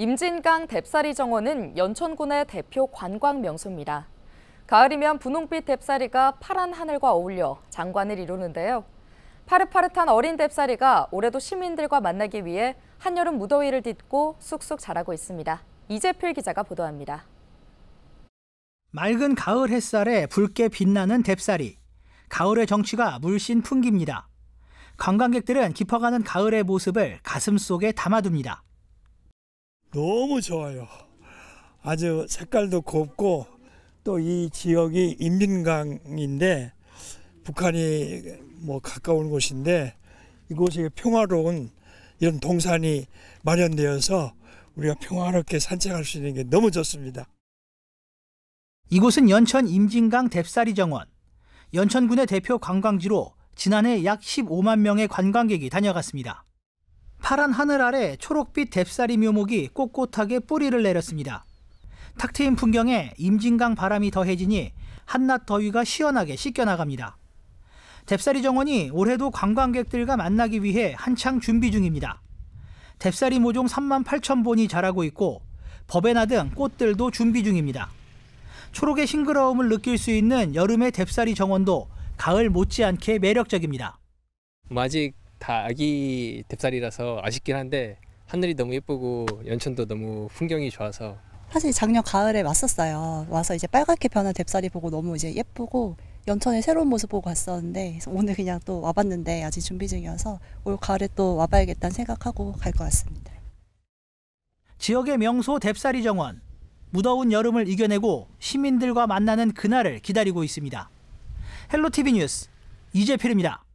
임진강 뎁사리 정원은 연천군의 대표 관광 명소입니다. 가을이면 분홍빛 뎁사리가 파란 하늘과 어울려 장관을 이루는데요. 파릇파릇한 어린 뎁사리가 올해도 시민들과 만나기 위해 한여름 무더위를 딛고 쑥쑥 자라고 있습니다. 이재필 기자가 보도합니다. 맑은 가을 햇살에 붉게 빛나는 뎁사리. 가을의 정취가 물씬 풍깁니다. 관광객들은 깊어가는 가을의 모습을 가슴 속에 담아둡니다. 너무 좋아요. 아주 색깔도 곱고 또 이 지역이 인민강인데 북한이 뭐 가까운 곳인데 이곳에 평화로운 이런 동산이 마련되어서 우리가 평화롭게 산책할 수 있는 게 너무 좋습니다. 이곳은 연천 임진강 뎁사리 정원. 연천군의 대표 관광지로 지난해 약 15만 명의 관광객이 다녀갔습니다. 파란 하늘 아래 초록빛 뎁사리 묘목이 꼿꼿하게 뿌리를 내렸습니다. 탁 트인 풍경에 임진강 바람이 더해지니 한낮 더위가 시원하게 씻겨나갑니다. 뎁사리 정원이 올해도 관광객들과 만나기 위해 한창 준비 중입니다. 뎁사리 모종 3만 8천 본이 자라고 있고 버베나 등 꽃들도 준비 중입니다. 초록의 싱그러움을 느낄 수 있는 여름의 뎁사리 정원도 가을 못지않게 매력적입니다. 아직 다 아기 뱃살이라서 아쉽긴 한데 하늘이 너무 예쁘고 연천도 너무 풍경이 좋아서 사실 작년 가을에 왔었어요. 와서 이제 빨갛게 변한 뱃살이 보고 너무 이제 예쁘고 연천의 새로운 모습 보고 갔었는데 오늘 그냥 또 와봤는데 아직 준비 중이어서 올 가을에 또 와봐야겠다는 생각하고 갈 것 같습니다. 지역의 명소 뱃살이 정원. 무더운 여름을 이겨내고 시민들과 만나는 그날을 기다리고 있습니다. 헬로티비 뉴스 이재필입니다.